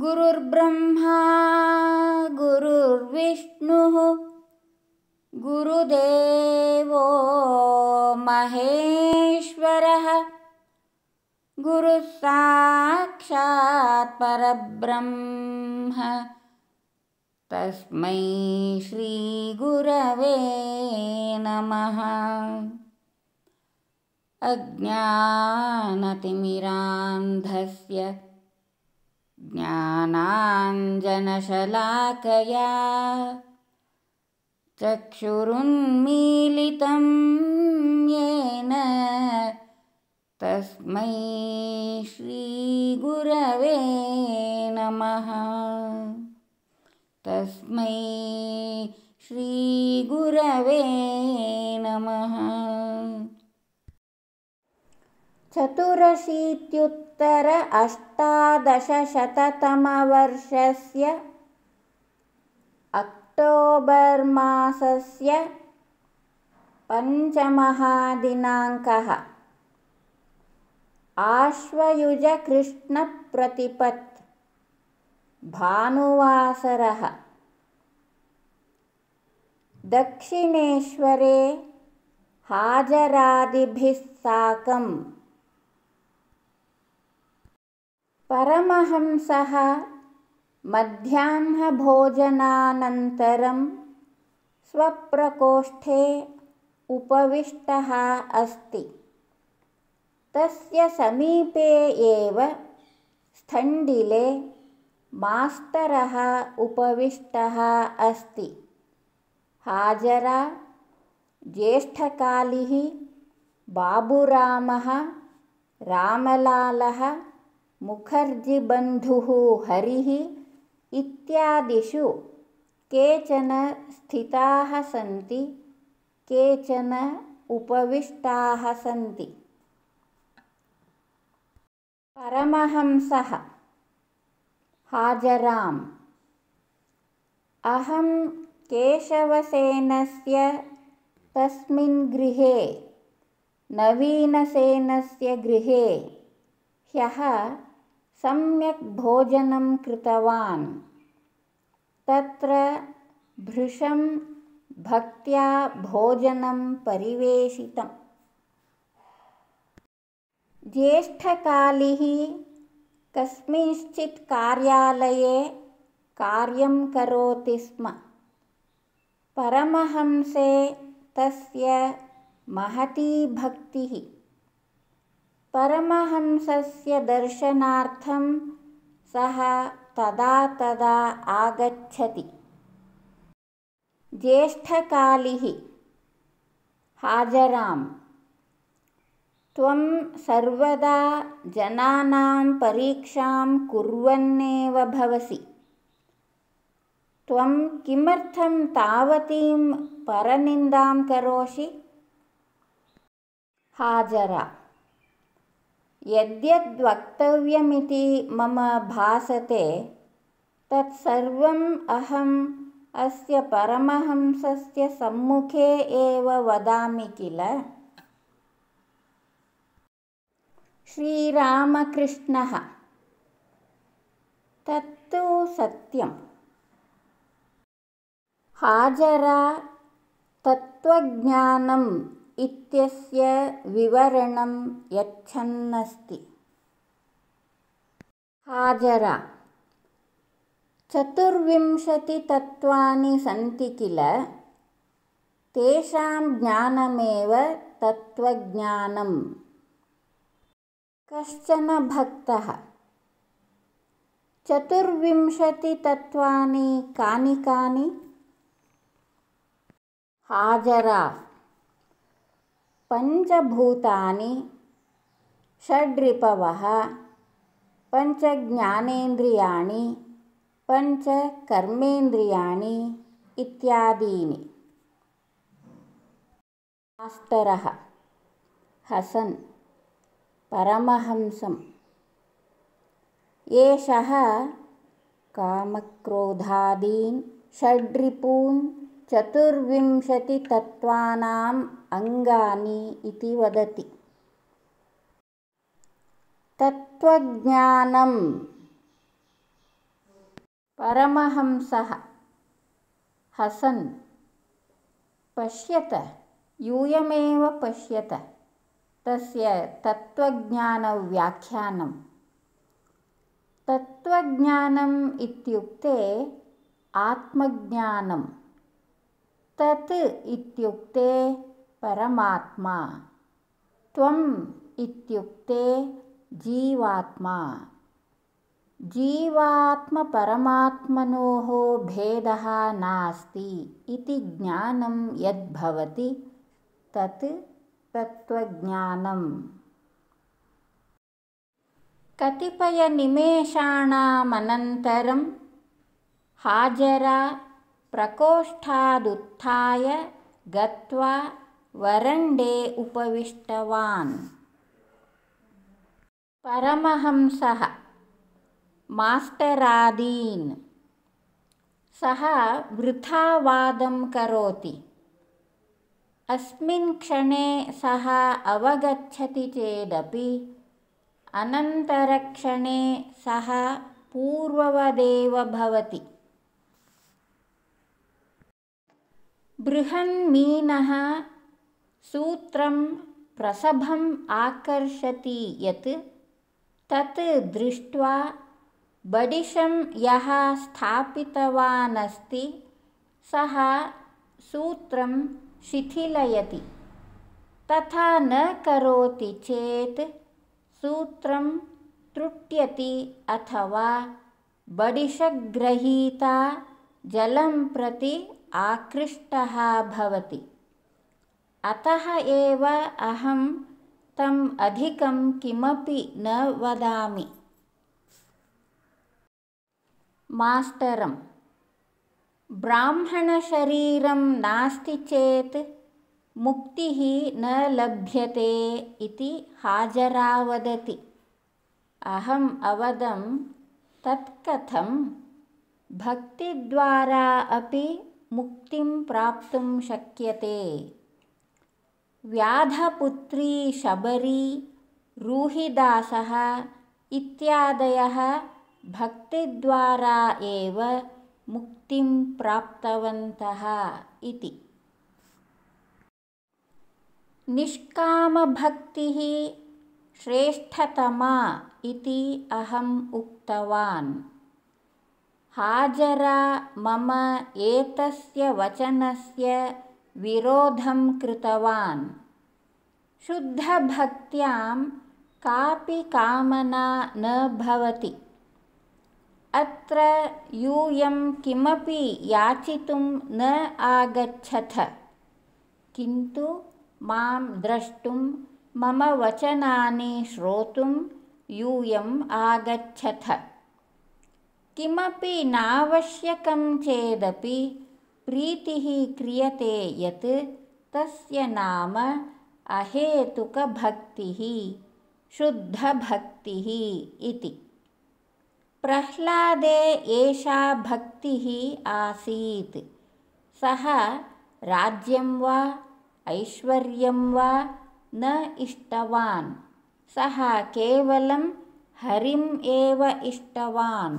गुरुर्ब्रह्मा गुरुर्विष्णुः गुरुदेवो महेश्वरः गुरुसाक्षात् परब्रह्म तस्मै श्रीगुरवे नमः अज्ञानतिमिरान्धस्य ज्ञानाञ्जनशलाकया चक्षुरुन्मीलितं येन तस्मै श्रीगुरवे नमः तस्मै श्रीगुरवे नमः चतुरशीत्युत्तर अष्टादशशततमवर्षस्य अक्टोबर् मासस्य पञ्चमः दिनाङ्कः आश्वयुजकृष्णप्रतिपत् भानुवासरः दक्षिणेश्वरे साकम् परमहंसः मध्याह्नभोजनानन्तरं स्वप्रकोष्ठे उपविष्टः अस्ति तस्य समीपे एव स्थण्डिले मास्तरः उपविष्टः अस्ति हाजरा ज्येष्ठकालिः बाबुरामः रामलालः मुखर्जिबन्धुः हरिः इत्यादिषु केचन स्थिताः सन्ति केचन उपविष्टाः सन्ति परमहंसः हाजराम् अहं केशवसेनस्य तस्मिन् गृहे नवीनसेनस्य गृहे ह्यः सम्यक् भोजनं कृतवान् तत्र भृशं भक्त्या भोजनं परिवेशितम् ज्येष्ठकालिः कस्मिंश्चित् कार्यालये कार्यं करोति स्म परमहंसे तस्य महती भक्तिः परमहंसस्य दर्शनार्थं सः तदा तदा आगच्छति ज्येष्ठकालिः हाजराम् त्वं सर्वदा जनानां परीक्षां कुर्वन्नेव भवसि त्वं किमर्थं तावतीं परनिन्दां करोषि हाजरा यद्यद्वक्तव्यमिति मम भासते तत्सर्वम् अहम् अस्य परमहंसस्य सम्मुखे एव वदामि किल श्रीरामकृष्णः तत्तु सत्यम् हाजरा तत्त्वज्ञानं इत्यस्य विवरणं यच्छन्नस्ति हाजरा चतुर्विंशतितत्त्वानि सन्ति किल तेषां ज्ञानमेव तत्त्वज्ञानम् कश्चन भक्तः चतुर्विंशतितत्त्वानि कानि कानि हाजरा पञ्चभूतानि षड्रिपवः पञ्चज्ञानेन्द्रियाणि पञ्चकर्मेन्द्रियाणि इत्यादीनि मास्तरः हसन् परमहंसम् एषः कामक्रोधादीन् षड्रिपून् चतुर्विंशतितत्त्वानाम् अङ्गानि इति वदति तत्त्वज्ञानं परमहंसः हसन् पश्यत यूयमेव पश्यत तस्य तत्त्वज्ञानव्याख्यानं तत्त्वज्ञानम् इत्युक्ते आत्मज्ञानं तत् इत्युक्ते परमात्मा त्वम् इत्युक्ते जीवात्मा जीवात्मपरमात्मनोः भेदः नास्ति इति ज्ञानं यद्भवति तत् तत्त्वज्ञानम् कतिपयनिमेषाणामनन्तरं हाजरा प्रकोष्ठादुत्थाय गत्वा वरण्डे उपविष्टवान् परमहंसः मास्टरादीन् सः वृथावादं करोति अस्मिन् क्षणे सः अवगच्छति चेदपि अनन्तरक्षणे सः पूर्ववदेव भवति बृहन्मीनः सूत्रं प्रसभम् आकर्षति यत् तत् दृष्ट्वा बडिशं यः स्थापितवानस्ति अस्ति सः सूत्रं शिथिलयति तथा न करोति चेत् सूत्रं त्रुट्यति अथवा बडिशग्रहीता जलं प्रति आकृष्टः भवति अतः एव अहं तम् अधिकं किमपि न वदामि मास्टरं ब्राह्मणशरीरं नास्ति चेत् मुक्तिः न लभ्यते इति हाजरा वदति अहम् अवदं तत्कथं भक्तिद्वारा अपि मुक्तिं प्राप्तुं शक्यते व्याधपुत्री शबरी रूहिदासः इत्यादयः भक्तिद्वारा एव मुक्तिं प्राप्तवन्तः इति निष्कामभक्तिः श्रेष्ठतमा इति अहम् उक्तवान् हाजरा मम एतस्य वचनस्य विरोधं कृतवान् शुद्धभक्त्यां कापि कामना न भवति अत्र यूयं किमपि याचितुं न आगच्छथ किन्तु मां द्रष्टुं मम वचनानि श्रोतुं यूयम् आगच्छथ किमपि नावश्यकं चेदपि प्रीतिः क्रियते यत् तस्य नाम अहेतुकभक्तिः शुद्धभक्तिः इति प्रह्लादे एषा भक्तिः आसीत् सः राज्यं वा ऐश्वर्यं वा न इष्टवान् सः केवलं हरिम् एव इष्टवान्